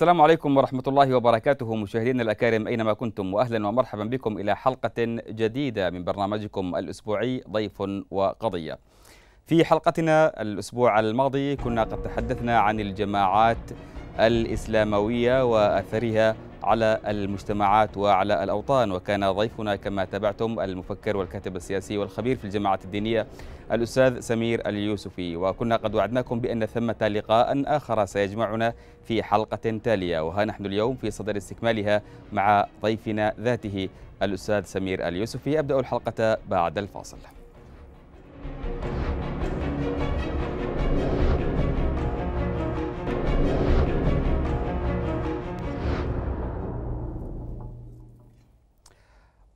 السلام عليكم ورحمة الله وبركاته مشاهدينا الأكارم أينما كنتم وأهلا ومرحبا بكم إلى حلقة جديدة من برنامجكم الأسبوعي ضيف وقضية في حلقتنا الأسبوع الماضي كنا قد تحدثنا عن الجماعات الإسلاموية وأثرها على المجتمعات وعلى الأوطان وكان ضيفنا كما تابعتم المفكر والكاتب السياسي والخبير في الجماعة الدينية الأستاذ سمير اليوسفي وكنا قد وعدناكم بأن ثمة لقاء آخر سيجمعنا في حلقة تالية وها نحن اليوم في صدر استكمالها مع ضيفنا ذاته الأستاذ سمير اليوسفي أبدأ الحلقة بعد الفاصل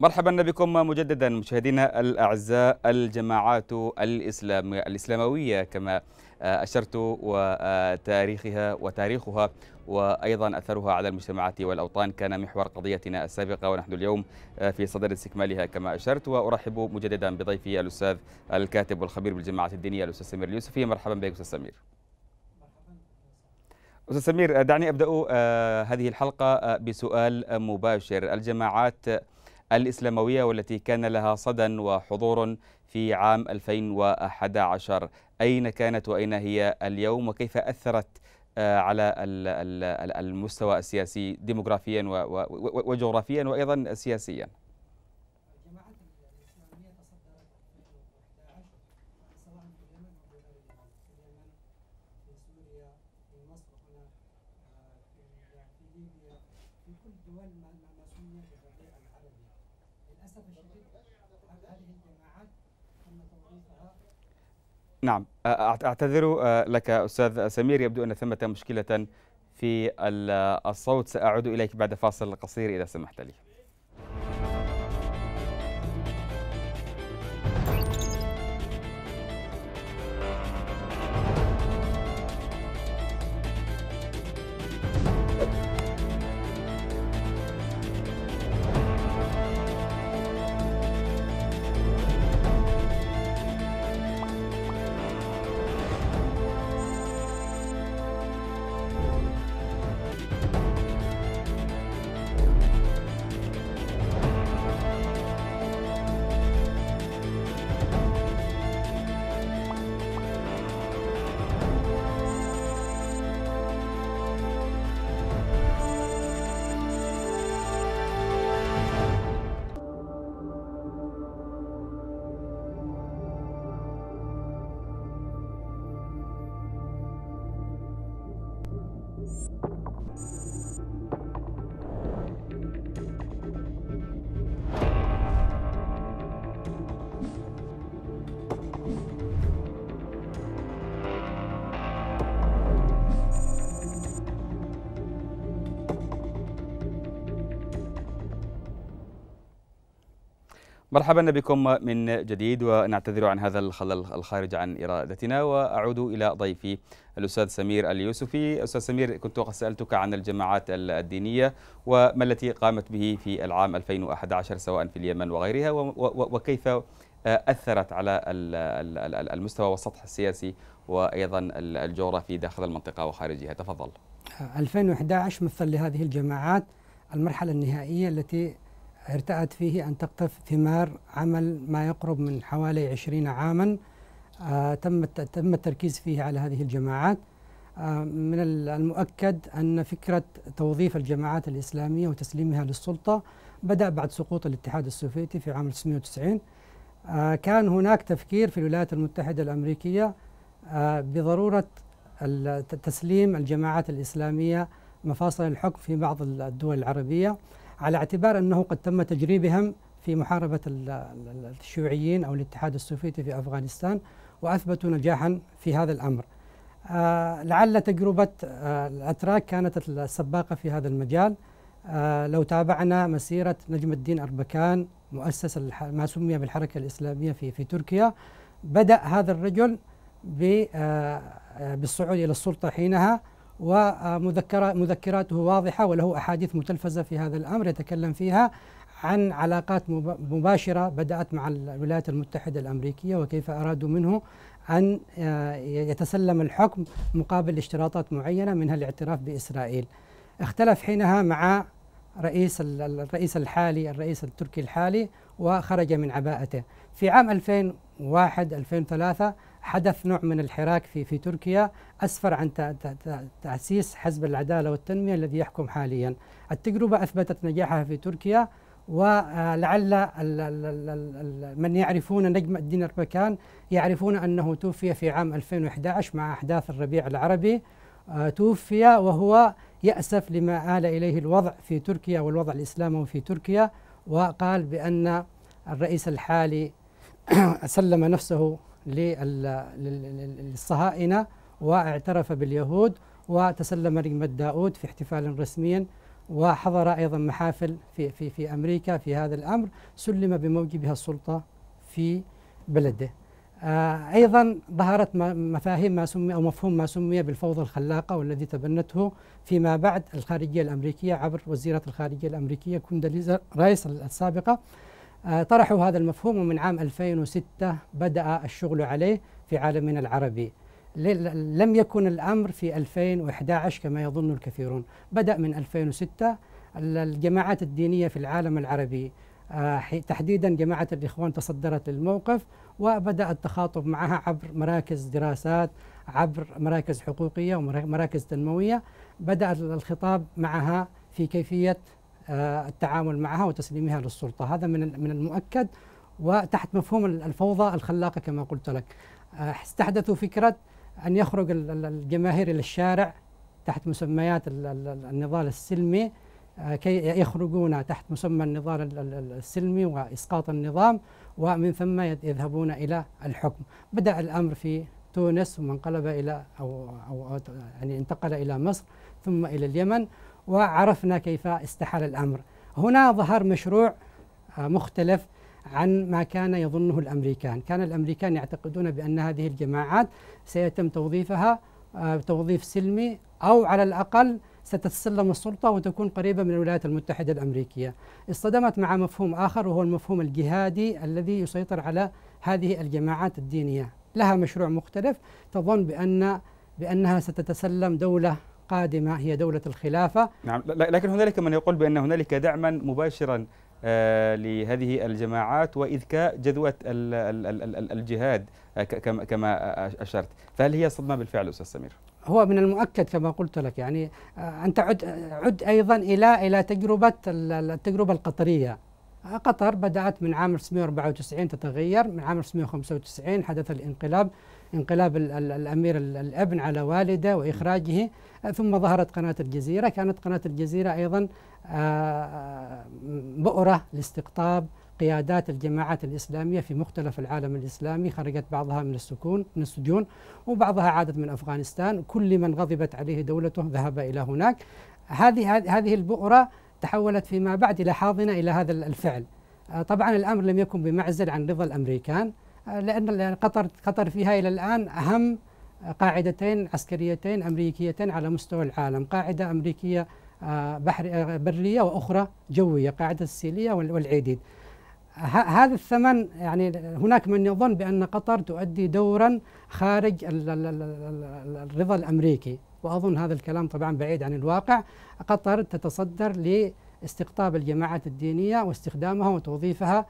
مرحبا بكم مجددا مشاهدينا الاعزاء الجماعات الاسلام الاسلامويه كما آه، اشرت وتاريخها وتاريخها وايضا اثرها على المجتمعات والاوطان كان محور قضيتنا السابقه ونحن اليوم آه، في صدد استكمالها كما اشرت وارحب مجددا بضيفي الاستاذ الكاتب والخبير بالجماعات الدينيه الاستاذ سمير اليوسفي مرحبا بك استاذ سمير. أستاذ سمير دعني أبدأ آه، هذه الحلقة بسؤال مباشر الجماعات الإسلاموية والتي كان لها صدى وحضور في عام 2011 أين كانت وأين هي اليوم وكيف أثرت آه، على المستوى السياسي ديموغرافيا وجغرافيا وأيضا سياسيا نعم أعتذر لك أستاذ سمير يبدو أن ثمة مشكلة في الصوت سأعود إليك بعد فاصل قصير إذا سمحت لي مرحبا بكم من جديد ونعتذر عن هذا الخلل الخارج عن إرادتنا وأعود إلى ضيفي الأستاذ سمير اليوسفي أستاذ سمير كنت قد سألتك عن الجماعات الدينية وما التي قامت به في العام 2011 سواء في اليمن وغيرها وكيف أثرت على المستوى والسطح السياسي وأيضا الجغرافي داخل المنطقة وخارجها تفضل 2011 مثل لهذه الجماعات المرحلة النهائية التي ارتأت فيه أن تقطف ثمار عمل ما يقرب من حوالي 20 عاما آه، تم تم التركيز فيه على هذه الجماعات آه، من المؤكد أن فكرة توظيف الجماعات الإسلامية وتسليمها للسلطة بدأ بعد سقوط الاتحاد السوفيتي في عام 1990 آه، كان هناك تفكير في الولايات المتحدة الأمريكية بضرورة تسليم الجماعات الإسلامية مفاصل الحكم في بعض الدول العربية على اعتبار أنه قد تم تجريبهم في محاربة الشيوعيين أو الاتحاد السوفيتي في أفغانستان وأثبتوا نجاحا في هذا الأمر آه، لعل تجربة آه، الأتراك كانت السباقة في هذا المجال آه، لو تابعنا مسيرة نجم الدين أربكان مؤسس ما سمي بالحركة الإسلامية في, في تركيا بدأ هذا الرجل بالصعود إلى السلطة حينها ومذكراته واضحة وله أحاديث متلفزة في هذا الأمر يتكلم فيها عن علاقات مباشرة بدأت مع الولايات المتحدة الأمريكية وكيف أرادوا منه أن آه، يتسلم الحكم مقابل اشتراطات معينة منها الاعتراف بإسرائيل اختلف حينها مع رئيس الرئيس الحالي الرئيس التركي الحالي وخرج من عباءته في عام 2001 2003 حدث نوع من الحراك في في تركيا اسفر عن تاسيس حزب العداله والتنميه الذي يحكم حاليا. التجربه اثبتت نجاحها في تركيا ولعل من يعرفون نجم الدين الربكان يعرفون انه توفي في عام 2011 مع احداث الربيع العربي آه، توفي وهو ياسف لما آل اليه الوضع في تركيا والوضع الاسلامي في تركيا وقال بان الرئيس الحالي سلم نفسه للصهاينة واعترف باليهود وتسلم نجمة داود في احتفال رسمي وحضر أيضا محافل في, في, في أمريكا في هذا الأمر سلم بموجبها السلطة في بلده آه، أيضا ظهرت مفاهيم ما سمي أو مفهوم ما سمي بالفوضى الخلاقة والذي تبنته فيما بعد الخارجية الأمريكية عبر وزيرة الخارجية الأمريكية كوندليزا رايس السابقة آه، طرحوا هذا المفهوم ومن عام 2006 بدأ الشغل عليه في عالمنا العربي لم يكن الأمر في 2011 كما يظن الكثيرون بدأ من 2006 الجماعات الدينية في العالم العربي آه، تحديدا جماعة الإخوان تصدرت للموقف وبدأ التخاطب معها عبر مراكز دراسات عبر مراكز حقوقية ومراكز تنموية بدأ الخطاب معها في كيفية آه، التعامل معها وتسليمها للسلطه هذا من من المؤكد وتحت مفهوم الفوضى الخلاقه كما قلت لك آه، استحدثوا فكره ان يخرج الجماهير الى الشارع تحت مسميات النضال السلمي آه، كي يخرجون تحت مسمى النضال السلمي واسقاط النظام ومن ثم يذهبون الى الحكم بدا الامر في تونس ثم انقلب الى او, أو يعني انتقل الى مصر ثم الى اليمن وعرفنا كيف استحال الأمر هنا ظهر مشروع آه، مختلف عن ما كان يظنه الأمريكان كان الأمريكان يعتقدون بأن هذه الجماعات سيتم توظيفها آه، توظيف سلمي أو على الأقل ستتسلم السلطة وتكون قريبة من الولايات المتحدة الأمريكية اصطدمت مع مفهوم آخر وهو المفهوم الجهادي الذي يسيطر على هذه الجماعات الدينية لها مشروع مختلف تظن بأن بأنها ستتسلم دولة قادمة هي دولة الخلافة نعم لكن هنالك من يقول بأن هنالك دعما مباشرا آه، لهذه الجماعات وإذكاء جذوة الجهاد آه، كما آه، أشرت فهل هي صدمة بالفعل أستاذ سمير؟ هو من المؤكد كما قلت لك يعني أنت عد, عد أيضا إلى إلى تجربة التجربة القطرية قطر بدأت من عام 1994 تتغير من عام 1995 حدث الانقلاب انقلاب الأمير الأبن على والده وإخراجه ثم ظهرت قناة الجزيرة كانت قناة الجزيرة أيضا آه، بؤرة لاستقطاب قيادات الجماعات الإسلامية في مختلف العالم الإسلامي خرجت بعضها من السكون من السجون وبعضها عادت من أفغانستان كل من غضبت عليه دولته ذهب إلى هناك هذه هذه البؤرة تحولت فيما بعد إلى حاضنة إلى هذا الفعل آه، طبعا الأمر لم يكن بمعزل عن رضا الأمريكان آه، لأن قطر قطر فيها إلى الآن أهم قاعدتين عسكريتين أمريكيتين على مستوى العالم قاعدة أمريكية آه، بحر آه، برية وأخرى جوية قاعدة السيلية والعيدين هذا الثمن يعني هناك من يظن بأن قطر تؤدي دورا خارج الرضا الأمريكي وأظن هذا الكلام طبعا بعيد عن الواقع قطر تتصدر لاستقطاب الجماعات الدينية واستخدامها وتوظيفها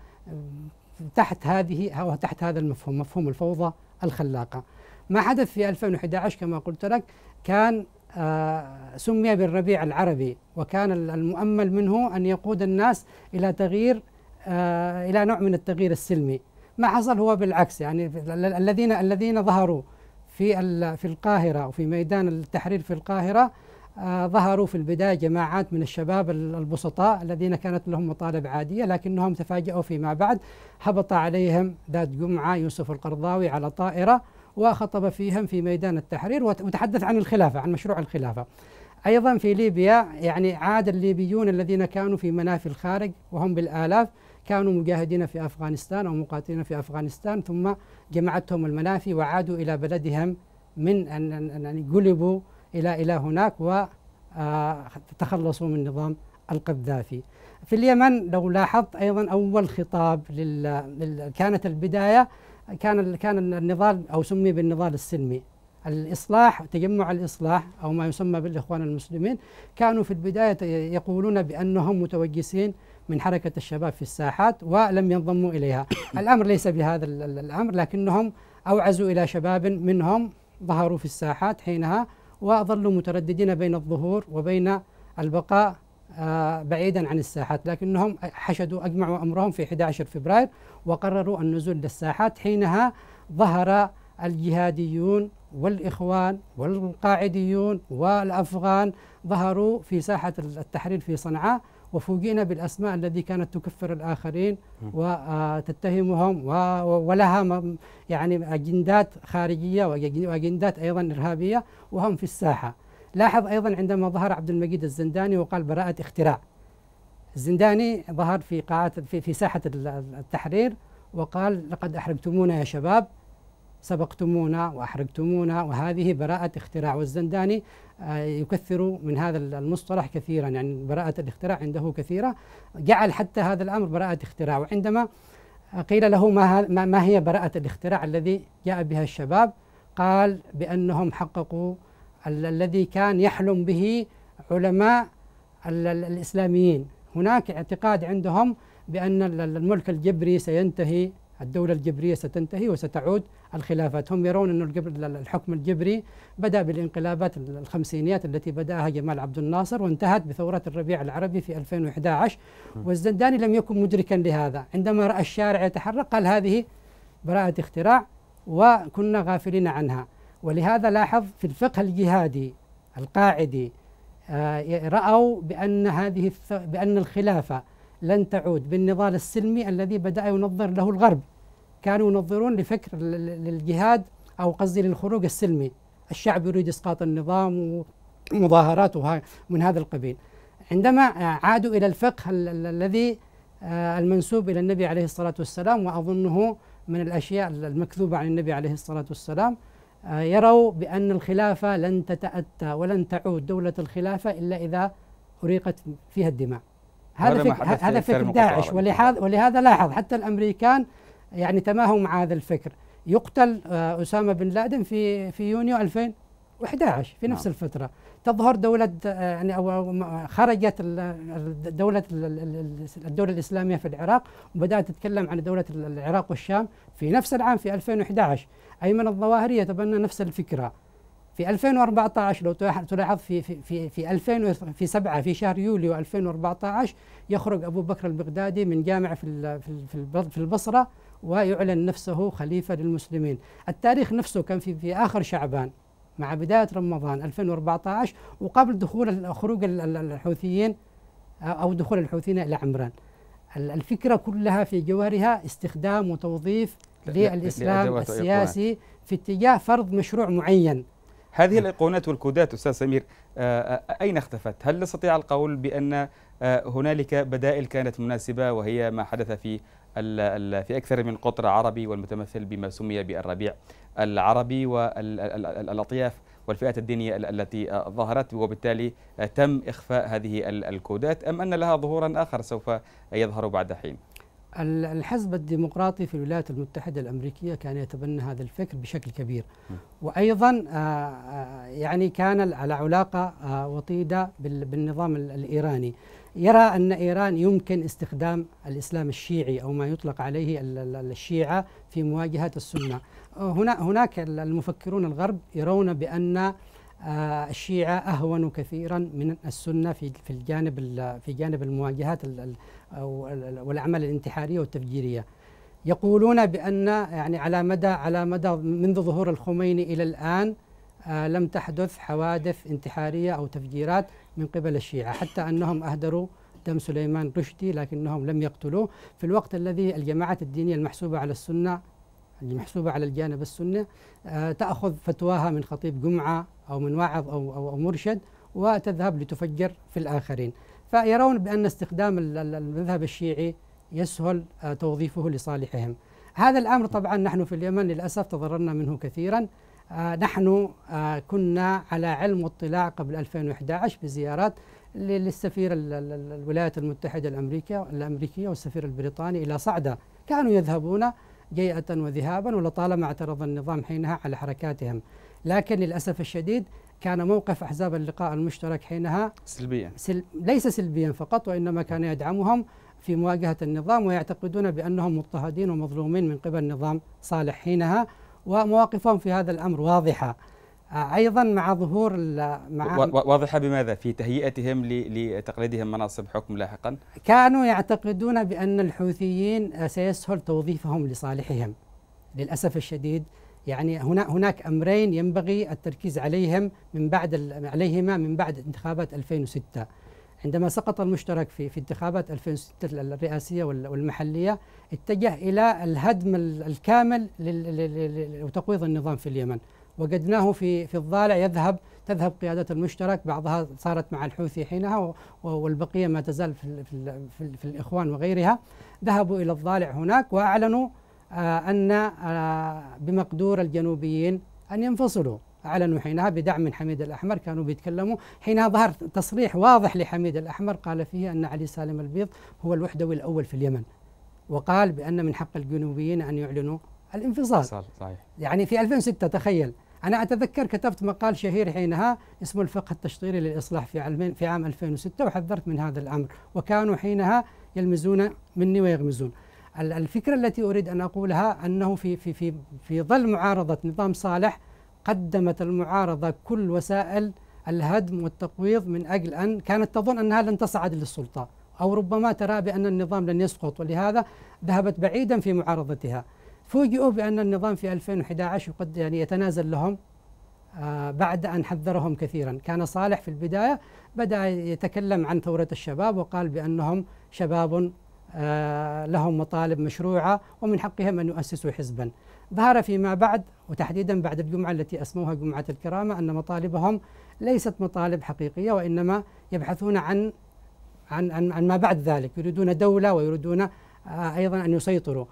تحت هذه أو تحت هذا المفهوم مفهوم الفوضى الخلاقة ما حدث في 2011 كما قلت لك كان آه، سمي بالربيع العربي وكان المؤمل منه أن يقود الناس إلى تغيير آه، إلى نوع من التغيير السلمي ما حصل هو بالعكس يعني الذين الذين ظهروا في في القاهرة وفي ميدان التحرير في القاهرة آه، ظهروا في البداية جماعات من الشباب البسطاء الذين كانت لهم مطالب عادية لكنهم تفاجؤوا فيما بعد هبط عليهم ذات جمعة يوسف القرضاوي على طائرة وخطب فيهم في ميدان التحرير وتحدث عن الخلافة عن مشروع الخلافة أيضا في ليبيا يعني عاد الليبيون الذين كانوا في منافي الخارج وهم بالآلاف كانوا مجاهدين في أفغانستان أو مقاتلين في أفغانستان ثم جمعتهم المنافي وعادوا إلى بلدهم من أن قلبوا إلى إلى هناك وتخلصوا آه، من نظام القذافي في اليمن لو لاحظت أيضا أول خطاب لل... كانت البداية كان كان النضال او سمي بالنضال السلمي الاصلاح تجمع الاصلاح او ما يسمى بالاخوان المسلمين كانوا في البدايه يقولون بانهم متوجسين من حركه الشباب في الساحات ولم ينضموا اليها الامر ليس بهذا الامر لكنهم اوعزوا الى شباب منهم ظهروا في الساحات حينها وظلوا مترددين بين الظهور وبين البقاء آه، بعيدا عن الساحات لكنهم حشدوا أجمعوا أمرهم في 11 فبراير وقرروا النزول للساحات حينها ظهر الجهاديون والإخوان والقاعديون والأفغان ظهروا في ساحة التحرير في صنعاء وفوجئنا بالأسماء التي كانت تكفر الآخرين وتتهمهم ولها يعني أجندات خارجية وأجندات أيضا إرهابية وهم في الساحة لاحظ أيضا عندما ظهر عبد المجيد الزنداني وقال براءة اختراع الزنداني ظهر في قاعة في, في ساحة التحرير وقال لقد احرجتمونا يا شباب سبقتمونا واحرجتمونا وهذه براءة اختراع والزنداني آه، يكثر من هذا المصطلح كثيرا يعني براءة الاختراع عنده كثيرة جعل حتى هذا الأمر براءة اختراع وعندما آه، قيل له ما ما هي براءة الاختراع الذي جاء بها الشباب قال بأنهم حققوا الذي كان يحلم به علماء الإسلاميين هناك اعتقاد عندهم بأن الملك الجبري سينتهي الدولة الجبرية ستنتهي وستعود الخلافات هم يرون أن الحكم الجبري بدأ بالانقلابات الخمسينيات التي بدأها جمال عبد الناصر وانتهت بثورة الربيع العربي في 2011 والزنداني لم يكن مدركا لهذا عندما رأى الشارع يتحرك قال هذه براءة اختراع وكنا غافلين عنها ولهذا لاحظ في الفقه الجهادي القاعدي آه، رأوا بأن هذه بأن الخلافة لن تعود بالنضال السلمي الذي بدأ ينظر له الغرب كانوا ينظرون لفكر للجهاد أو قصدي للخروج السلمي الشعب يريد إسقاط النظام ومظاهرات من هذا القبيل عندما عادوا إلى الفقه الذي آه، المنسوب إلى النبي عليه الصلاة والسلام وأظنه من الأشياء المكذوبة عن النبي عليه الصلاة والسلام آه، يروا بأن الخلافة لن تتأتى ولن تعود دولة الخلافة إلا إذا أريقت فيها الدماء هذا فكر هذا فكر داعش ولهذا ولهذا لاحظ حتى الأمريكان يعني تماهوا مع هذا الفكر يقتل آه، أسامة بن لادن في في يونيو 2011 في نفس نعم. الفترة تظهر دولة آه، يعني أو خرجت دولة الدولة الإسلامية في العراق وبدأت تتكلم عن دولة العراق والشام في نفس العام في 2011 أيمن الظواهري يتبنى نفس الفكرة في 2014 لو تلاحظ في في في, في 2000 في 7 في شهر يوليو 2014 يخرج ابو بكر البغدادي من جامع في في في البصره ويعلن نفسه خليفه للمسلمين، التاريخ نفسه كان في في اخر شعبان مع بدايه رمضان 2014 وقبل دخول خروج الحوثيين آه، او دخول الحوثيين الى عمران. الفكره كلها في جوهرها استخدام وتوظيف للإسلام السياسي في اتجاه فرض مشروع معين هذه الأيقونات والكودات أستاذ سمير آه، آه، أين اختفت؟ هل نستطيع القول بأن آه، هنالك بدائل كانت مناسبة وهي ما حدث في في أكثر من قطر عربي والمتمثل بما سمي بالربيع العربي والأطياف والفئات الدينية التي ظهرت وبالتالي تم إخفاء هذه الكودات أم أن لها ظهورا آخر سوف يظهر بعد حين؟ الحزب الديمقراطي في الولايات المتحدة الأمريكية كان يتبنى هذا الفكر بشكل كبير وأيضا آه، آه، يعني كان على علاقة آه، وطيدة بالنظام الإيراني يرى أن إيران يمكن استخدام الإسلام الشيعي أو ما يطلق عليه الشيعة في مواجهة السنة هنا هناك المفكرون الغرب يرون بأن آه، الشيعة أهون كثيرا من السنة في في الجانب في جانب المواجهات والأعمال الانتحارية والتفجيرية. يقولون بأن يعني على مدى على مدى منذ ظهور الخميني إلى الآن آه، لم تحدث حوادث انتحارية أو تفجيرات من قبل الشيعة حتى أنهم أهدروا دم سليمان رشدي لكنهم لم يقتلوه في الوقت الذي الجماعات الدينية المحسوبة على السنة المحسوبة على الجانب السني آه، تأخذ فتواها من خطيب جمعة أو من واعظ أو, أو, مرشد وتذهب لتفجر في الآخرين فيرون بأن استخدام المذهب الشيعي يسهل آه، توظيفه لصالحهم هذا الأمر طبعا نحن في اليمن للأسف تضررنا منه كثيرا آه، نحن آه، كنا على علم واطلاع قبل 2011 بزيارات للسفير الولايات المتحدة الأمريكية الأمريكية والسفير البريطاني إلى صعدة كانوا يذهبون جيئة وذهابا ولطالما اعترض النظام حينها على حركاتهم لكن للأسف الشديد كان موقف أحزاب اللقاء المشترك حينها سلبيا سل... ليس سلبيا فقط وإنما كان يدعمهم في مواجهة النظام ويعتقدون بأنهم مضطهدين ومظلومين من قبل نظام صالح حينها ومواقفهم في هذا الأمر واضحة آه، ايضا مع ظهور مع واضحه بماذا في تهيئتهم لتقليدهم مناصب حكم لاحقا كانوا يعتقدون بان الحوثيين آه، سيسهل توظيفهم لصالحهم للاسف الشديد يعني هنا هناك امرين ينبغي التركيز عليهم من بعد عليهما من بعد انتخابات 2006 عندما سقط المشترك في في انتخابات 2006 الرئاسيه والمحليه اتجه الى الهدم الكامل وتقويض النظام في اليمن وجدناه في في الضالع يذهب تذهب قيادات المشترك بعضها صارت مع الحوثي حينها والبقيه ما تزال في, في, في, في الاخوان وغيرها ذهبوا الى الضالع هناك واعلنوا آه، أن آه، بمقدور الجنوبيين أن ينفصلوا أعلنوا حينها بدعم من حميد الأحمر كانوا بيتكلموا حينها ظهر تصريح واضح لحميد الأحمر قال فيه أن علي سالم البيض هو الوحدوي الأول في اليمن وقال بأن من حق الجنوبيين أن يعلنوا الانفصال صحيح. يعني في 2006 تخيل أنا أتذكر كتبت مقال شهير حينها اسمه الفقه التشطيري للإصلاح في في عام 2006 وحذرت من هذا الأمر وكانوا حينها يلمزون مني ويغمزون الفكرة التي أريد أن أقولها أنه في في في في ظل معارضة نظام صالح قدمت المعارضة كل وسائل الهدم والتقويض من أجل أن كانت تظن أنها لن تصعد للسلطة أو ربما ترى بأن النظام لن يسقط ولهذا ذهبت بعيدا في معارضتها فوجئوا بأن النظام في 2011 قد يعني يتنازل لهم آه، بعد أن حذرهم كثيرا كان صالح في البداية بدأ يتكلم عن ثورة الشباب وقال بأنهم شباب آه، لهم مطالب مشروعة ومن حقهم أن يؤسسوا حزبا ظهر فيما بعد وتحديدا بعد الجمعة التي أسموها جمعة الكرامة أن مطالبهم ليست مطالب حقيقية وإنما يبحثون عن عن عن, عن ما بعد ذلك يريدون دولة ويريدون آه، أيضا أن يسيطروا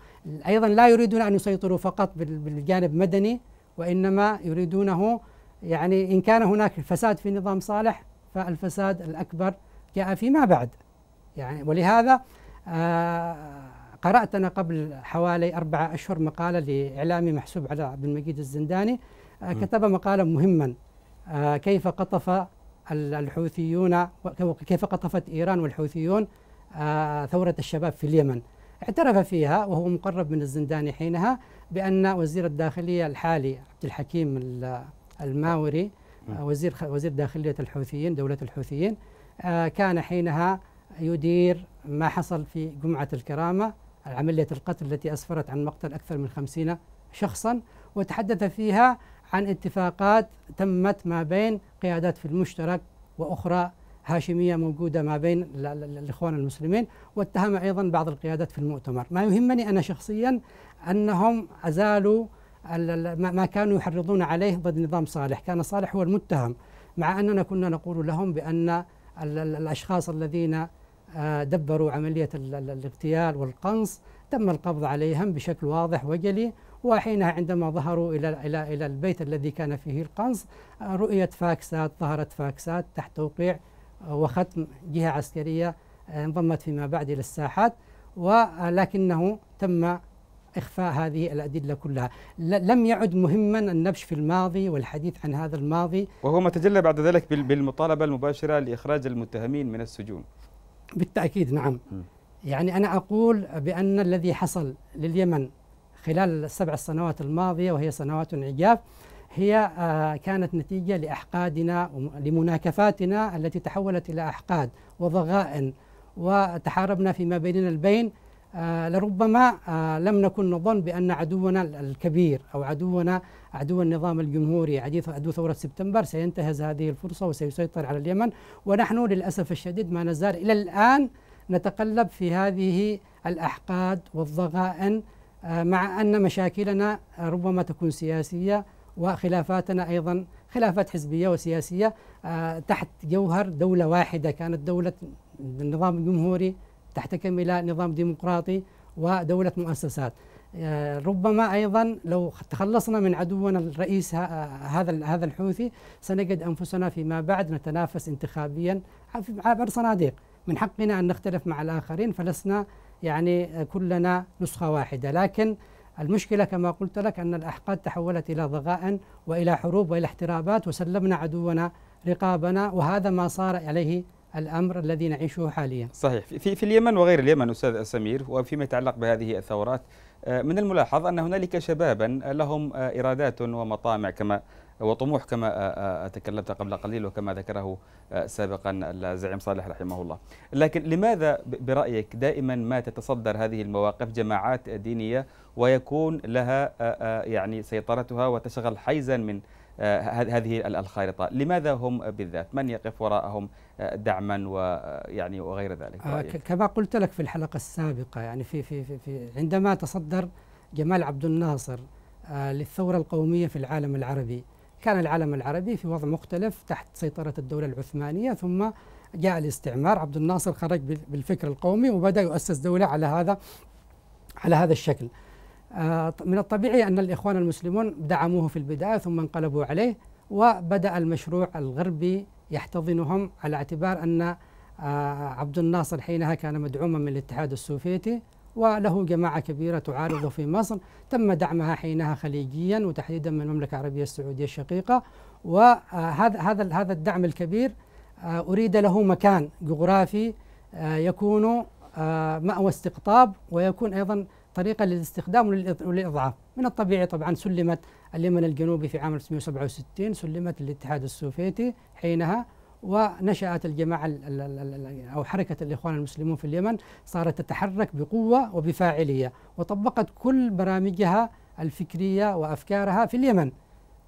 أيضا لا يريدون أن يسيطروا فقط بالجانب مدني وإنما يريدونه يعني إن كان هناك فساد في نظام صالح فالفساد الأكبر جاء فيما بعد يعني ولهذا آه، قرأت أنا قبل حوالي أربعة أشهر مقالة لإعلامي محسوب على عبد المجيد الزنداني آه، كتب مقالا مهما آه، كيف قطف الحوثيون كيف قطفت إيران والحوثيون ثورة الشباب في اليمن اعترف فيها وهو مقرب من الزنداني حينها بأن وزير الداخلية الحالي عبد الحكيم الماوري وزير وزير داخلية الحوثيين دولة الحوثيين كان حينها يدير ما حصل في جمعة الكرامة عملية القتل التي أسفرت عن مقتل أكثر من خمسين شخصا وتحدث فيها عن اتفاقات تمت ما بين قيادات في المشترك وأخرى هاشمية موجودة ما بين الإخوان المسلمين واتهم أيضا بعض القيادات في المؤتمر ما يهمني أنا شخصيا أنهم أزالوا ما كانوا يحرضون عليه ضد نظام صالح كان صالح هو المتهم مع أننا كنا نقول لهم بأن الأشخاص الذين آه، دبروا عملية الاغتيال والقنص تم القبض عليهم بشكل واضح وجلي وحينها عندما ظهروا إلى إلى إلى البيت الذي كان فيه القنص آه، رؤيت فاكسات ظهرت فاكسات تحت توقيع آه، وختم جهة عسكرية انضمت فيما بعد إلى الساحات ولكنه تم إخفاء هذه الأدلة كلها لم يعد مهما النبش في الماضي والحديث عن هذا الماضي وهو ما تجلى بعد ذلك بالمطالبة المباشرة لإخراج المتهمين من السجون بالتأكيد نعم يعني أنا أقول بأن الذي حصل لليمن خلال السبع سنوات الماضية وهي سنوات عجاف هي آه، كانت نتيجة لأحقادنا لمناكفاتنا التي تحولت إلى أحقاد وضغائن وتحاربنا فيما بيننا البين آه، لربما آه، لم نكن نظن بأن عدونا الكبير أو عدونا عدو النظام الجمهوري عدو ثورة سبتمبر سينتهز هذه الفرصة وسيسيطر على اليمن ونحن للأسف الشديد ما نزال إلى الآن نتقلب في هذه الأحقاد والضغائن آه، مع أن مشاكلنا ربما تكون سياسية وخلافاتنا أيضا خلافات حزبية وسياسية تحت جوهر دولة واحدة كانت دولة النظام الجمهوري تحتكم إلى نظام ديمقراطي ودولة مؤسسات آه، ربما ايضا لو تخلصنا من عدونا الرئيس هذا هذا الحوثي سنجد انفسنا فيما بعد نتنافس انتخابيا عبر صناديق من حقنا ان نختلف مع الاخرين فلسنا يعني كلنا نسخه واحده لكن المشكله كما قلت لك ان الاحقاد تحولت الى ضغائن والى حروب والى احترابات وسلمنا عدونا رقابنا وهذا ما صار عليه الامر الذي نعيشه حاليا. صحيح، في في اليمن وغير اليمن استاذ سمير وفيما يتعلق بهذه الثورات آه، من الملاحظ ان هنالك شبابا لهم آه، ارادات ومطامع كما وطموح كما آه، تكلمت قبل قليل وكما ذكره سابقا الزعيم صالح رحمه الله لكن لماذا برأيك دائما ما تتصدر هذه المواقف جماعات دينية ويكون لها يعني سيطرتها وتشغل حيزا من آه، هذه الخارطة لماذا هم بالذات من يقف وراءهم آه، دعما ويعني آه، وغير ذلك رأيك؟ كما قلت لك في الحلقة السابقة يعني في, في, في, في عندما تصدر جمال عبد الناصر للثورة القومية في العالم العربي كان العالم العربي في وضع مختلف تحت سيطرة الدولة العثمانية ثم جاء الاستعمار عبد الناصر خرج بالفكر القومي وبدأ يؤسس دولة على هذا على هذا الشكل آه، من الطبيعي أن الإخوان المسلمون دعموه في البداية ثم انقلبوا عليه وبدأ المشروع الغربي يحتضنهم على اعتبار أن آه، عبد الناصر حينها كان مدعوما من الاتحاد السوفيتي وله جماعة كبيرة تعارضه في مصر تم دعمها حينها خليجيا وتحديدا من المملكة العربية السعودية الشقيقة وهذا آه، هذا هذا الدعم الكبير أريد له مكان جغرافي يكون مأوى استقطاب ويكون أيضا طريقة للاستخدام وللإضعاف من الطبيعي طبعا سلمت اليمن الجنوبي في عام 1967 سلمت للاتحاد السوفيتي حينها ونشأت الجماعة أو حركة الإخوان المسلمون في اليمن صارت تتحرك بقوة وبفاعلية وطبقت كل برامجها الفكرية وأفكارها في اليمن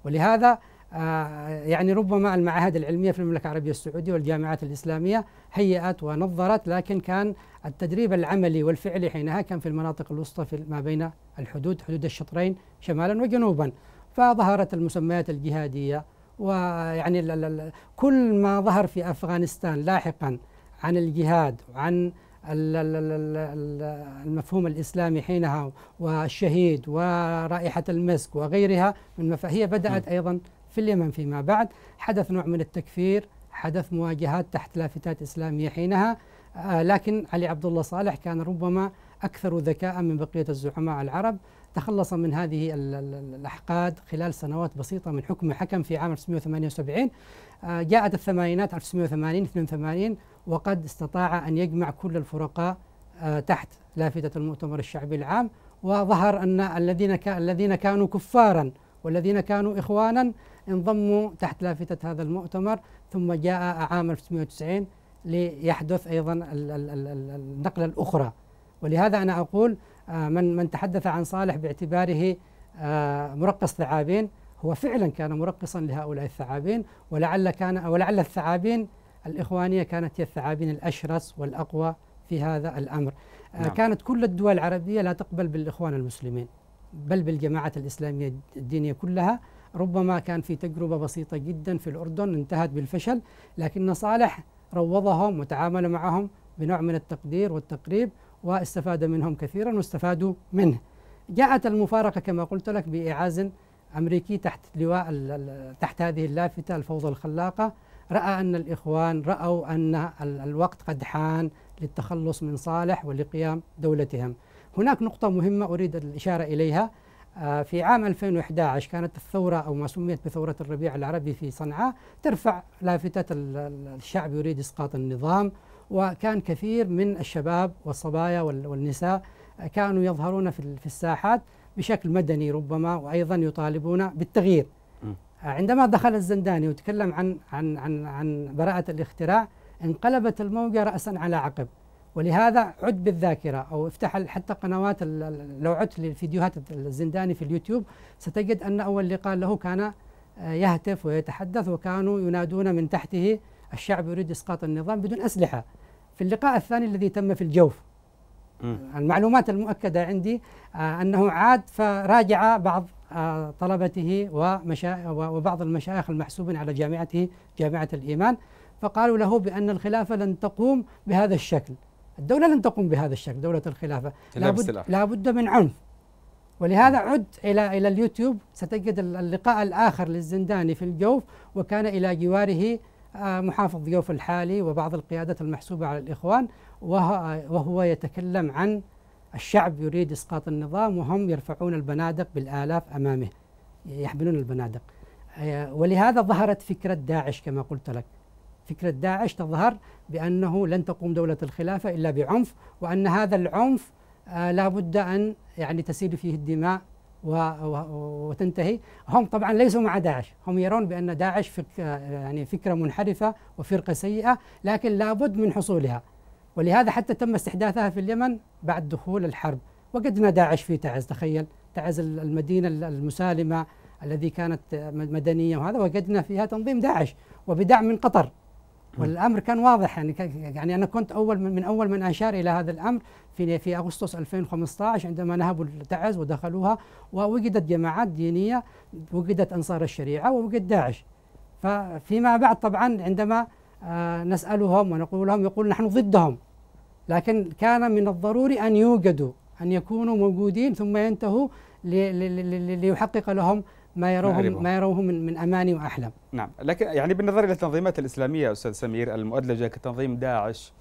ولهذا آه، يعني ربما المعاهد العلمية في المملكة العربية السعودية والجامعات الإسلامية هيئت ونظرت لكن كان التدريب العملي والفعلي حينها كان في المناطق الوسطى في ما بين الحدود حدود الشطرين شمالا وجنوبا فظهرت المسميات الجهادية ويعني كل ما ظهر في أفغانستان لاحقا عن الجهاد وعن المفهوم الإسلامي حينها والشهيد ورائحة المسك وغيرها من مفاهيم بدأت نعم. أيضا في اليمن فيما بعد حدث نوع من التكفير حدث مواجهات تحت لافتات إسلامية حينها آه، لكن علي عبد الله صالح كان ربما أكثر ذكاء من بقية الزعماء العرب تخلص من هذه الأحقاد خلال سنوات بسيطة من حكم حكم في عام 1978 آه، جاءت الثمانينات 1980 82 وقد استطاع أن يجمع كل الفرقاء آه، تحت لافتة المؤتمر الشعبي العام وظهر أن الذين الذين كانوا كفارا والذين كانوا إخوانا انضموا تحت لافتة هذا المؤتمر ثم جاء عام 1990 ليحدث أيضا النقلة الأخرى ولهذا أنا أقول آه، من من تحدث عن صالح باعتباره آه، مرقص ثعابين هو فعلا كان مرقصا لهؤلاء الثعابين ولعل كان ولعل الثعابين الإخوانية كانت هي الثعابين الأشرس والأقوى في هذا الأمر آه، نعم. كانت كل الدول العربية لا تقبل بالإخوان المسلمين بل بالجماعات الإسلامية الدينية كلها ربما كان في تجربة بسيطة جدا في الأردن انتهت بالفشل لكن صالح روضهم وتعامل معهم بنوع من التقدير والتقريب واستفاد منهم كثيرا واستفادوا منه جاءت المفارقة كما قلت لك بإعاز أمريكي تحت لواء تحت هذه اللافتة الفوضى الخلاقة رأى أن الإخوان رأوا أن الوقت قد حان للتخلص من صالح ولقيام دولتهم هناك نقطة مهمة أريد الإشارة إليها آه، في عام 2011 كانت الثورة أو ما سميت بثورة الربيع العربي في صنعاء ترفع لافتة الشعب يريد إسقاط النظام وكان كثير من الشباب والصبايا والنساء كانوا يظهرون في الساحات بشكل مدني ربما وأيضا يطالبون بالتغيير آه، عندما دخل الزنداني وتكلم عن عن عن عن براءة الاختراع انقلبت الموجة رأسا على عقب ولهذا عد بالذاكرة أو افتح حتى قنوات لو عدت للفيديوهات الزنداني في اليوتيوب ستجد أن أول لقاء له كان آه، يهتف ويتحدث وكانوا ينادون من تحته الشعب يريد إسقاط النظام بدون أسلحة في اللقاء الثاني الذي تم في الجوف المعلومات المؤكدة عندي آه، أنه عاد فراجع بعض آه، طلبته ومشا... وبعض المشايخ المحسوبين على جامعته جامعة الإيمان فقالوا له بأن الخلافة لن تقوم بهذا الشكل الدولة لن تقوم بهذا الشكل دولة الخلافة لابد, لابد من عنف ولهذا عد إلى إلى اليوتيوب ستجد اللقاء الآخر للزنداني في الجوف وكان إلى جواره آه، محافظ جوف الحالي وبعض القيادات المحسوبة على الإخوان وهو يتكلم عن الشعب يريد إسقاط النظام وهم يرفعون البنادق بالآلاف أمامه يحملون البنادق آه، ولهذا ظهرت فكرة داعش كما قلت لك فكرة داعش تظهر بأنه لن تقوم دولة الخلافة إلا بعنف وأن هذا العنف آه، لا بد أن يعني تسيل فيه الدماء وتنتهي هم طبعا ليسوا مع داعش هم يرون بأن داعش فك آه، يعني فكرة منحرفة وفرقة سيئة لكن لابد من حصولها ولهذا حتى تم استحداثها في اليمن بعد دخول الحرب وجدنا داعش في تعز تخيل تعز المدينة المسالمة الذي كانت مدنية وهذا وجدنا فيها تنظيم داعش وبدعم من قطر والامر كان واضح يعني يعني انا كنت اول من, من اول من اشار الى هذا الامر في في اغسطس 2015 عندما نهبوا تعز ودخلوها ووجدت جماعات دينيه وجدت انصار الشريعه ووجد داعش ففيما بعد طبعا عندما آه، نسالهم ونقول لهم يقول نحن ضدهم لكن كان من الضروري ان يوجدوا ان يكونوا موجودين ثم ينتهوا ليحقق لهم ما يروه ما, ما يروه من من اماني واحلام نعم لكن يعني بالنظر الى التنظيمات الاسلاميه استاذ سمير المؤدلجه كتنظيم داعش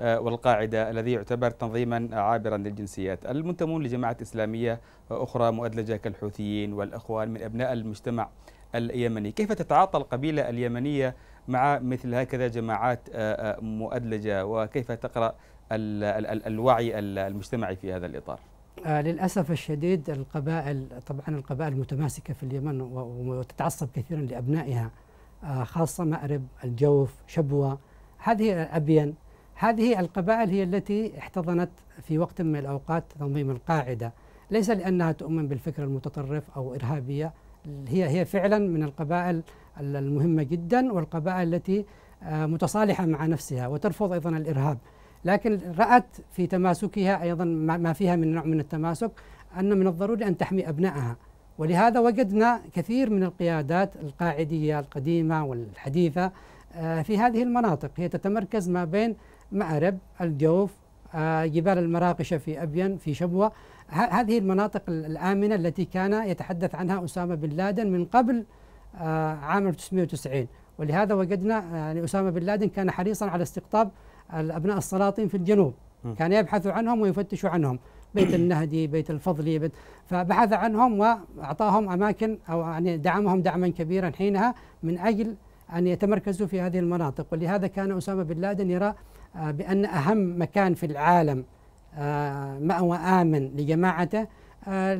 آه، والقاعده الذي يعتبر تنظيما عابرا للجنسيات المنتمون لجماعات اسلاميه آه، اخرى مؤدلجه كالحوثيين والاخوان من ابناء المجتمع اليمني كيف تتعاطى القبيله اليمنيه مع مثل هكذا جماعات آه، مؤدلجه وكيف تقرا الوعي المجتمعي في هذا الاطار آه للأسف الشديد القبائل طبعا القبائل متماسكة في اليمن وتتعصب كثيرا لأبنائها آه خاصة مأرب الجوف شبوة هذه أبين هذه القبائل هي التي احتضنت في وقت من الأوقات تنظيم القاعدة ليس لأنها تؤمن بالفكر المتطرف أو إرهابية هي هي فعلا من القبائل المهمة جدا والقبائل التي آه، متصالحة مع نفسها وترفض أيضا الإرهاب لكن رأت في تماسكها أيضا ما فيها من نوع من التماسك أن من الضروري أن تحمي أبنائها ولهذا وجدنا كثير من القيادات القاعدية القديمة والحديثة آه، في هذه المناطق هي تتمركز ما بين مأرب الجوف آه، جبال المراقشة في أبين في شبوة هذه المناطق الآمنة التي كان يتحدث عنها أسامة بن لادن من قبل آه، عام 1990 ولهذا وجدنا يعني أسامة بن لادن كان حريصا على استقطاب الأبناء السلاطين في الجنوب كان يبحث عنهم ويفتش عنهم بيت النهدي بيت الفضلي بيت فبحث عنهم وأعطاهم أماكن أو يعني دعمهم دعما كبيرا حينها من أجل أن يتمركزوا في هذه المناطق ولهذا كان أسامة بن لادن يرى آه، بأن أهم مكان في العالم آه، مأوى آمن لجماعته آه،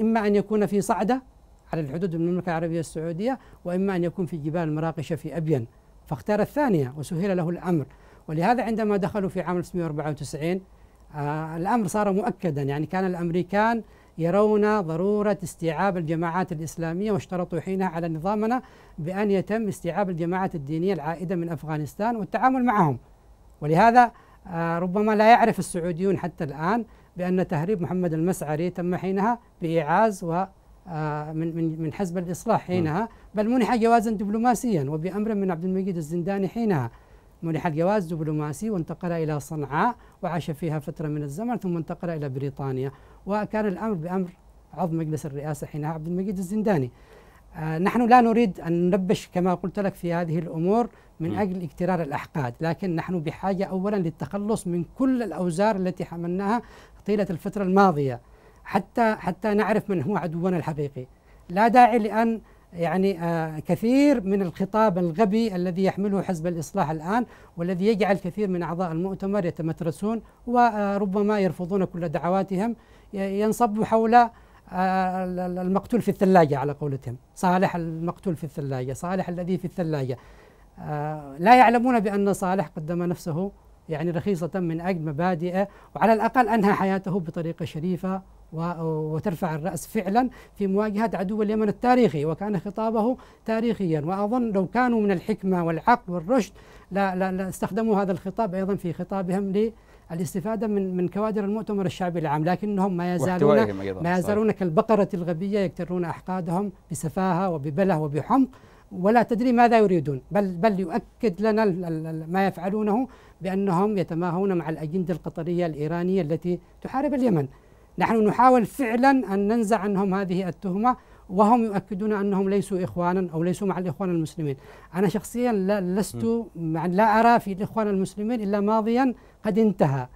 إما أن يكون في صعدة على الحدود من المملكة العربية السعودية وإما أن يكون في جبال مراقشة في أبين فاختار الثانية وسهل له الأمر ولهذا عندما دخلوا في عام 1994 آه الأمر صار مؤكدا يعني كان الأمريكان يرون ضرورة استيعاب الجماعات الإسلامية واشترطوا حينها على نظامنا بأن يتم استيعاب الجماعات الدينية العائدة من أفغانستان والتعامل معهم ولهذا آه ربما لا يعرف السعوديون حتى الآن بأن تهريب محمد المسعري تم حينها بإيعاز و آه، من من من حزب الاصلاح حينها نعم. بل منح جوازا دبلوماسيا وبامر من عبد المجيد الزنداني حينها منح الجواز دبلوماسي وانتقل إلى صنعاء وعاش فيها فترة من الزمن ثم انتقل إلى بريطانيا وكان الأمر بأمر عضو مجلس الرئاسة حينها عبد المجيد الزنداني آه نحن لا نريد أن ننبش كما قلت لك في هذه الأمور من أجل اكترار الأحقاد لكن نحن بحاجة أولا للتخلص من كل الأوزار التي حملناها طيلة الفترة الماضية حتى حتى نعرف من هو عدونا الحقيقي لا داعي لأن يعني آه، كثير من الخطاب الغبي الذي يحمله حزب الإصلاح الآن والذي يجعل كثير من أعضاء المؤتمر يتمترسون وربما آه، يرفضون كل دعواتهم ينصب حول آه، المقتول في الثلاجة على قولتهم صالح المقتول في الثلاجة صالح الذي في الثلاجة لا يعلمون بأن صالح قدم نفسه يعني رخيصة من أجل مبادئه وعلى الأقل أنهى حياته بطريقة شريفة وترفع الرأس فعلا في مواجهة عدو اليمن التاريخي وكان خطابه تاريخيا وأظن لو كانوا من الحكمة والعقل والرشد لا, لا, لا استخدموا هذا الخطاب أيضا في خطابهم لي الاستفاده من من كوادر المؤتمر الشعبي العام لكنهم ما يزالون ما يزالون كالبقره الغبيه يكترون احقادهم بسفاهه وببله وبحمق ولا تدري ماذا يريدون بل بل يؤكد لنا ما يفعلونه بانهم يتماهون مع الاجنده القطريه الايرانيه التي تحارب اليمن نحن نحاول فعلا أن ننزع عنهم هذه التهمة وهم يؤكدون أنهم ليسوا إخوانا أو ليسوا مع الإخوان المسلمين أنا شخصيا لا, لست مع لا أرى في الإخوان المسلمين إلا ماضيا قد انتهى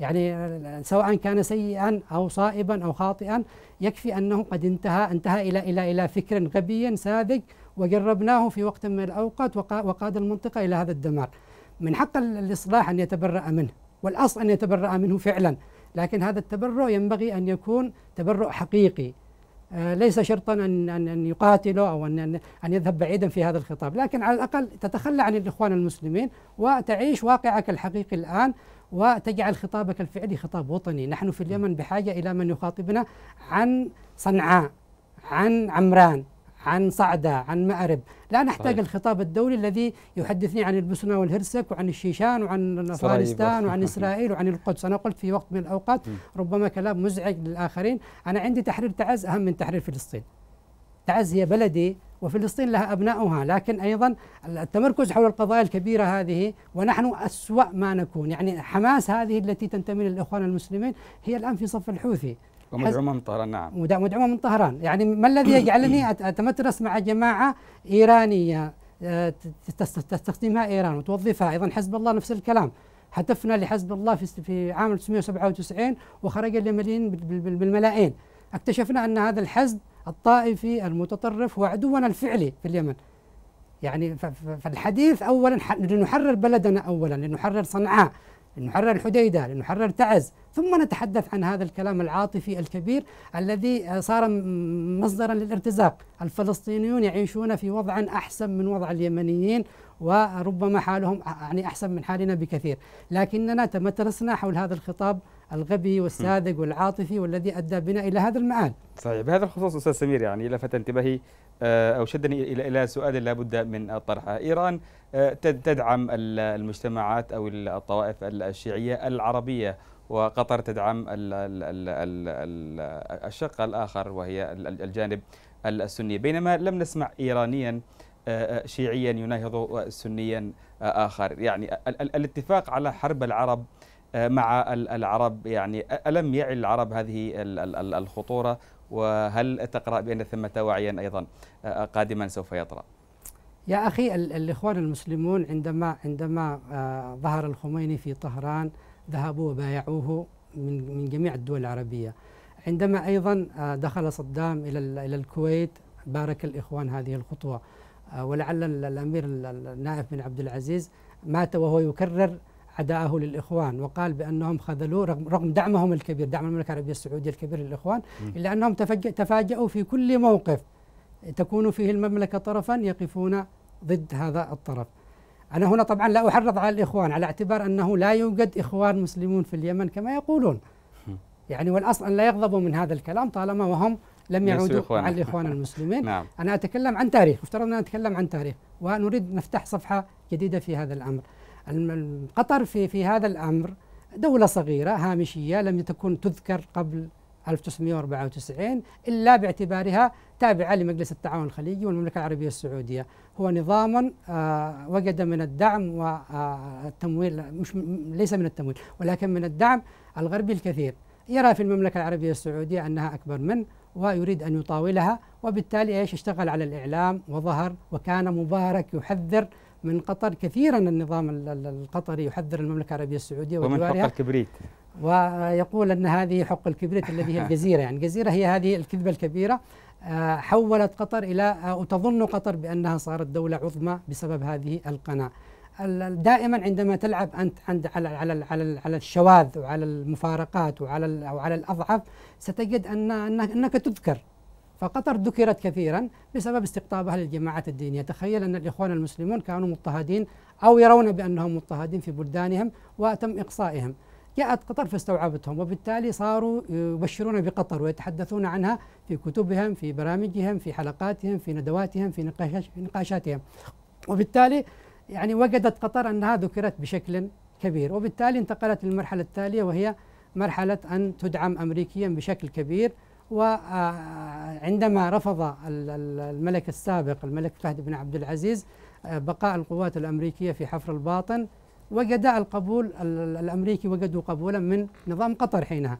يعني سواء كان سيئا أو صائبا أو خاطئا يكفي أنه قد انتهى انتهى إلى إلى إلى فكر غبي ساذج وجربناه في وقت من الأوقات وقاد المنطقة إلى هذا الدمار من حق الإصلاح أن يتبرأ منه والأصل أن يتبرأ منه فعلا لكن هذا التبرع ينبغي أن يكون تبرع حقيقي آه، ليس شرطا أن أن يقاتله أو أن أن يذهب بعيدا في هذا الخطاب، لكن على الأقل تتخلى عن الإخوان المسلمين وتعيش واقعك الحقيقي الآن وتجعل خطابك الفعلي خطاب وطني، نحن في اليمن بحاجة إلى من يخاطبنا عن صنعاء، عن عمران، عن صعدة عن مأرب لا نحتاج صحيح. طيب. الخطاب الدولي الذي يحدثني عن البوسنة والهرسك وعن الشيشان وعن أفغانستان وعن إسرائيل وعن القدس أنا قلت في وقت من الأوقات ربما كلام مزعج للآخرين أنا عندي تحرير تعز أهم من تحرير فلسطين تعز هي بلدي وفلسطين لها أبناؤها لكن أيضا التمركز حول القضايا الكبيرة هذه ونحن أسوأ ما نكون يعني حماس هذه التي تنتمي للإخوان المسلمين هي الآن في صف الحوثي ومدعومه من طهران نعم مدعومه من طهران يعني ما الذي يجعلني اتمترس مع جماعه ايرانيه آه، تستخدمها ايران وتوظفها ايضا حزب الله نفس الكلام هتفنا لحزب الله في في عام 1997 وخرج لملايين بالملايين اكتشفنا ان هذا الحزب الطائفي المتطرف هو عدونا الفعلي في اليمن يعني فالحديث اولا لنحرر بلدنا اولا لنحرر صنعاء المحرر الحديدة المحرر تعز ثم نتحدث عن هذا الكلام العاطفي الكبير الذي آه، صار مصدرا للارتزاق الفلسطينيون يعيشون في وضع أحسن من وضع اليمنيين وربما حالهم آه، يعني أحسن من حالنا بكثير لكننا تمترسنا حول هذا الخطاب الغبي والساذج والعاطفي والذي أدى بنا إلى هذا المآل صحيح بهذا الخصوص أستاذ سمير يعني لفت انتباهي آه، أو شدني إلى إلى سؤال لابد من طرحه إيران آه، تدعم المجتمعات أو الطوائف الشيعية العربية وقطر تدعم الشق الآخر وهي الجانب السني بينما لم نسمع إيرانيا آه، شيعيا يناهض سنيا آخر يعني الاتفاق على حرب العرب مع العرب يعني ألم يعي العرب هذه الخطورة وهل تقرأ بأن ثمة وعيا أيضا آه، قادما سوف يطرأ يا أخي الإخوان المسلمون عندما عندما آه، ظهر الخميني في طهران ذهبوا وبايعوه من من جميع الدول العربية عندما أيضا آه، دخل صدام إلى إلى الكويت بارك الإخوان هذه الخطوة ولعل الأمير النائب بن عبد العزيز مات وهو يكرر عدائه للإخوان وقال بأنهم خذلوه رغم, رغم دعمهم الكبير دعم المملكة العربية السعودية الكبير للإخوان إلا أنهم تفاجؤوا في كل موقف تكون فيه المملكة طرفا يقفون ضد هذا الطرف أنا هنا طبعا لا أحرض على الإخوان على اعتبار أنه لا يوجد إخوان مسلمون في اليمن كما يقولون يعني والأصل أن لا يغضبوا من هذا الكلام طالما وهم لم يعودوا على الإخوان المسلمين نعم. أنا أتكلم عن تاريخ افترضنا أن عن تاريخ ونريد نفتح صفحة جديدة في هذا الأمر قطر في في هذا الامر دوله صغيره هامشيه لم تكن تذكر قبل 1994 الا باعتبارها تابعه لمجلس التعاون الخليجي والمملكه العربيه السعوديه، هو نظام آه، وجد من الدعم والتمويل آه، مش ليس من التمويل ولكن من الدعم الغربي الكثير، يرى في المملكه العربيه السعوديه انها اكبر منه ويريد ان يطاولها وبالتالي ايش اشتغل على الاعلام وظهر وكان مبارك يحذر من قطر كثيرا النظام القطري يحذر المملكة العربية السعودية ومن حق الكبريت ويقول أن هذه حق الكبريت الذي هي الجزيرة يعني الجزيرة هي هذه الكذبة الكبيرة آه، حولت قطر إلى آه، وتظن قطر بأنها صارت دولة عظمى بسبب هذه القناة دائما عندما تلعب انت عند على على على, على الشواذ وعلى المفارقات وعلى وعلى الاضعف ستجد ان انك, أنك تذكر فقطر ذكرت كثيرا بسبب استقطابها للجماعات الدينية تخيل أن الإخوان المسلمون كانوا مضطهدين أو يرون بأنهم مضطهدين في بلدانهم وتم إقصائهم جاءت قطر فاستوعبتهم وبالتالي صاروا يبشرون بقطر ويتحدثون عنها في كتبهم في برامجهم في حلقاتهم في ندواتهم في نقاشاتهم وبالتالي يعني وجدت قطر أنها ذكرت بشكل كبير وبالتالي انتقلت للمرحلة التالية وهي مرحلة أن تدعم أمريكيا بشكل كبير وعندما رفض الملك السابق الملك فهد بن عبد العزيز آه، بقاء القوات الأمريكية في حفر الباطن وجد القبول الأمريكي وجدوا قبولا من نظام قطر حينها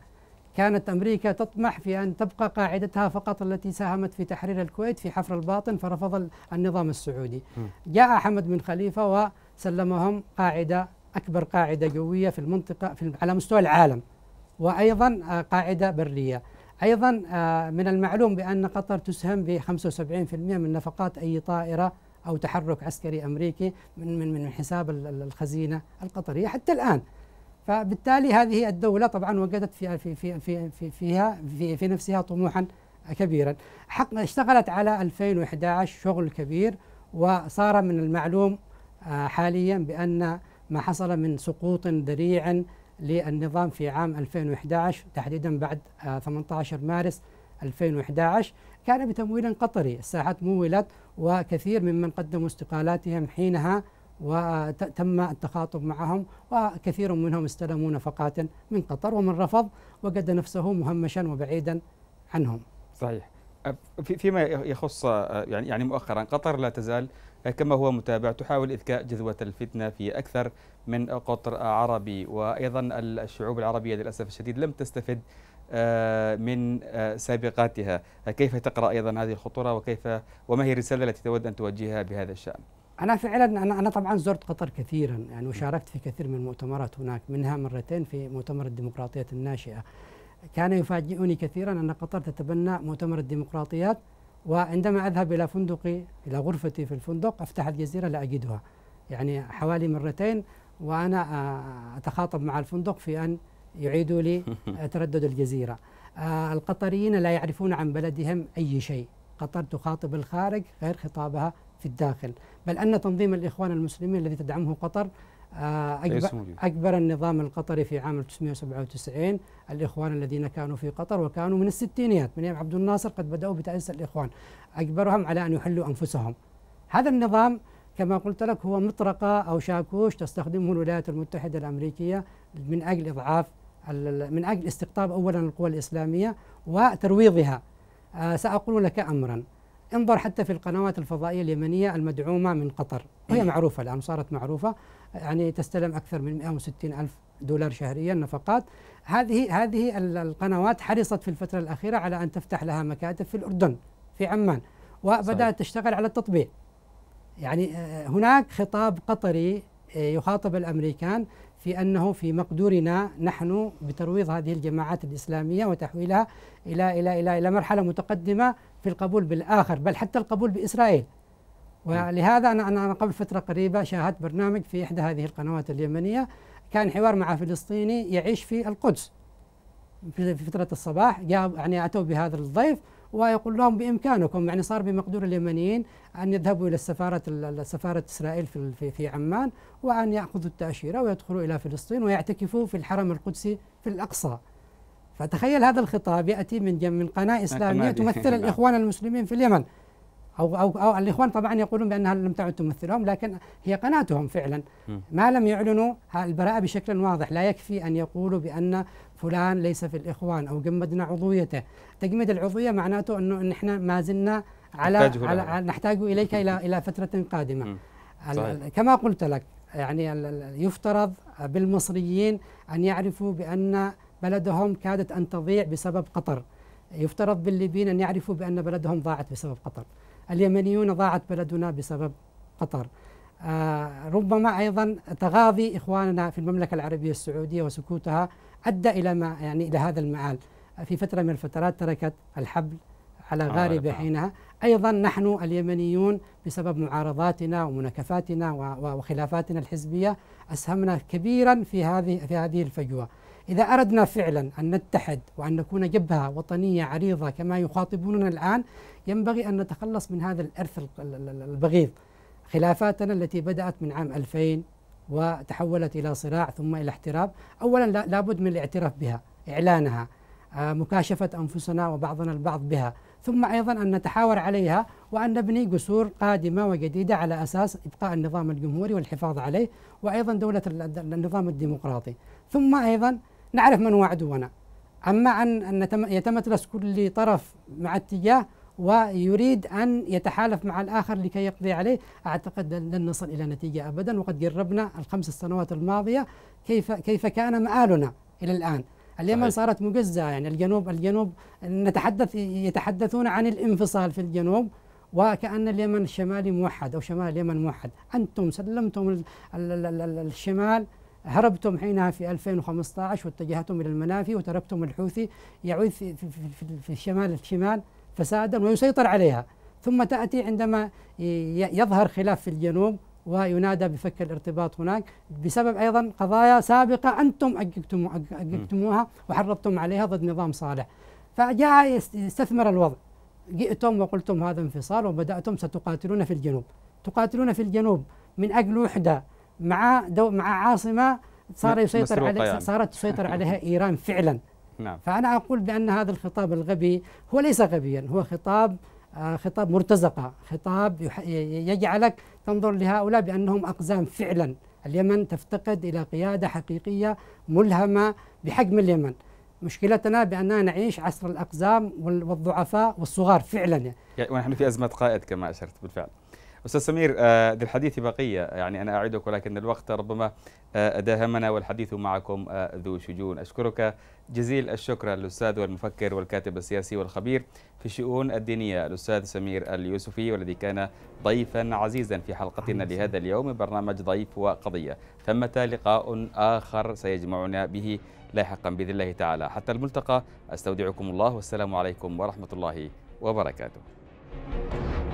كانت أمريكا تطمح في أن تبقى قاعدتها فقط التي ساهمت في تحرير الكويت في حفر الباطن فرفض النظام السعودي جاء حمد بن خليفة وسلمهم قاعدة أكبر قاعدة جوية في المنطقة في على مستوى العالم وأيضا آه، قاعدة برية أيضا آه، من المعلوم بأن قطر تسهم ب 75% من نفقات أي طائرة أو تحرك عسكري أمريكي من من من حساب الخزينة القطرية حتى الآن فبالتالي هذه الدولة طبعا وجدت في في في في في فيها في, في نفسها طموحا كبيرا حق اشتغلت على 2011 شغل كبير وصار من المعلوم آه، حاليا بأن ما حصل من سقوط ذريع للنظام في عام 2011 تحديدا بعد 18 آه، مارس 2011 كان بتمويل قطري الساحات مولت وكثير ممن قدموا استقالاتهم حينها وتم التخاطب معهم وكثير منهم استلموا نفقات من قطر ومن رفض وجد نفسه مهمشا وبعيدا عنهم صحيح فيما يخص آه، يعني يعني مؤخرا قطر لا تزال آه، كما هو متابع تحاول اذكاء جذوه الفتنه في اكثر من قطر عربي وأيضا الشعوب العربية للأسف الشديد لم تستفد آه، من آه، سابقاتها كيف تقرأ أيضا هذه الخطورة وكيف وما هي الرسالة التي تود أن توجهها بهذا الشأن أنا فعلا أنا أنا طبعا زرت قطر كثيرا يعني وشاركت في كثير من المؤتمرات هناك منها مرتين في مؤتمر الديمقراطيات الناشئة كان يفاجئني كثيرا أن قطر تتبنى مؤتمر الديمقراطيات وعندما أذهب إلى فندقي إلى غرفتي في الفندق أفتح الجزيرة لا أجدها يعني حوالي مرتين وأنا أتخاطب مع الفندق في أن يعيدوا لي تردد الجزيرة القطريين لا يعرفون عن بلدهم أي شيء قطر تخاطب الخارج غير خطابها في الداخل بل أن تنظيم الإخوان المسلمين الذي تدعمه قطر أجبر, أجبر النظام القطري في عام 1997 الإخوان الذين كانوا في قطر وكانوا من الستينيات من أيام عبد الناصر قد بدأوا بتأسيس الإخوان أجبرهم على أن يحلوا أنفسهم هذا النظام كما قلت لك هو مطرقة أو شاكوش تستخدمه الولايات المتحدة الأمريكية من أجل إضعاف من أجل استقطاب أولا القوى الإسلامية وترويضها آه سأقول لك أمرا انظر حتى في القنوات الفضائية اليمنية المدعومة من قطر وهي معروفة الآن صارت معروفة يعني تستلم أكثر من 160 ألف دولار شهريا نفقات هذه هذه القنوات حرصت في الفترة الأخيرة على أن تفتح لها مكاتب في الأردن في عمان وبدأت صحيح. تشتغل على التطبيع يعني آه، هناك خطاب قطري آه، يخاطب الامريكان في انه في مقدورنا نحن بترويض هذه الجماعات الاسلاميه وتحويلها الى الى الى الى مرحله متقدمه في القبول بالاخر بل حتى القبول باسرائيل. ولهذا انا انا قبل فتره قريبه شاهدت برنامج في احدى هذه القنوات اليمنيه كان حوار مع فلسطيني يعيش في القدس. في فتره الصباح جاء يعني اتوا بهذا الضيف ويقول لهم بامكانكم يعني صار بمقدور اليمنيين ان يذهبوا الى السفاره سفاره اسرائيل في في عمان وان ياخذوا التاشيره ويدخلوا الى فلسطين ويعتكفوا في الحرم القدسي في الاقصى. فتخيل هذا الخطاب ياتي من من قناه اسلاميه تمثل نعم. الاخوان المسلمين في اليمن. أو, أو, أو الإخوان طبعا يقولون بأنها لم تعد تمثلهم لكن هي قناتهم فعلا ما لم يعلنوا البراءة بشكل واضح لا يكفي أن يقولوا بأن فلان ليس في الإخوان أو جمدنا عضويته تجميد العضوية معناته أنه إن إحنا ما زلنا على, على, على نحتاج إليك إلى إلى فترة قادمة صحيح. كما قلت لك يعني يفترض بالمصريين أن يعرفوا بأن بلدهم كادت أن تضيع بسبب قطر يفترض بالليبيين أن يعرفوا بأن بلدهم ضاعت بسبب قطر اليمنيون ضاعت بلدنا بسبب قطر آه ربما أيضا تغاضي إخواننا في المملكة العربية السعودية وسكوتها أدى إلى ما يعني إلى هذا المعال في فترة من الفترات تركت الحبل على آه، غاربه نعم. حينها أيضا نحن اليمنيون بسبب معارضاتنا ومناكفاتنا وخلافاتنا الحزبية أسهمنا كبيرا في هذه في هذه الفجوة إذا أردنا فعلا أن نتحد وأن نكون جبهة وطنية عريضة كما يخاطبوننا الآن ينبغي أن نتخلص من هذا الإرث البغيض خلافاتنا التي بدأت من عام 2000 وتحولت إلى صراع ثم إلى احتراب أولا لابد من الاعتراف بها إعلانها آه، مكاشفة أنفسنا وبعضنا البعض بها ثم أيضا أن نتحاور عليها وأن نبني جسور قادمة وجديدة على أساس إبقاء النظام الجمهوري والحفاظ عليه وأيضا دولة النظام الديمقراطي ثم أيضا نعرف من هو عدونا أما أن يتمتلس كل طرف مع اتجاه ويريد أن يتحالف مع الآخر لكي يقضي عليه أعتقد لن نصل إلى نتيجة أبدا وقد جربنا الخمس السنوات الماضية كيف, كيف كان مآلنا إلى الآن اليمن صارت مجزة يعني الجنوب الجنوب نتحدث يتحدثون عن الانفصال في الجنوب وكأن اليمن الشمالي موحد أو شمال اليمن موحد أنتم سلمتم الشمال هربتم حينها في 2015 واتجهتم إلى المنافي وتركتم الحوثي يعود في, في, في, في الشمال الشمال فسادا ويسيطر عليها ثم تأتي عندما يظهر خلاف في الجنوب وينادى بفك الارتباط هناك بسبب أيضا قضايا سابقة أنتم أجبتموها وحرضتم عليها ضد نظام صالح فجاء يستثمر الوضع جئتم وقلتم هذا انفصال وبدأتم ستقاتلون في الجنوب تقاتلون في الجنوب من أجل وحدة مع دو مع عاصمة صار يسيطر عليها يعني. صارت تسيطر عليها إيران فعلا نعم. فأنا أقول بأن هذا الخطاب الغبي هو ليس غبيا هو خطاب آه، خطاب مرتزقة خطاب يجعلك تنظر لهؤلاء بأنهم أقزام فعلا اليمن تفتقد إلى قيادة حقيقية ملهمة بحجم اليمن مشكلتنا بأننا نعيش عصر الأقزام والضعفاء والصغار فعلا يعني ونحن في أزمة قائد كما أشرت بالفعل استاذ سمير للحديث آه، بقيه يعني انا اعدك ولكن الوقت ربما آه، داهمنا والحديث معكم آه، ذو شجون اشكرك جزيل الشكر للاستاذ والمفكر والكاتب السياسي والخبير في الشؤون الدينيه الاستاذ سمير اليوسفي والذي كان ضيفا عزيزا في حلقتنا لهذا اليوم برنامج ضيف وقضيه ثمه لقاء اخر سيجمعنا به لاحقا باذن الله تعالى حتى الملتقى استودعكم الله والسلام عليكم ورحمه الله وبركاته.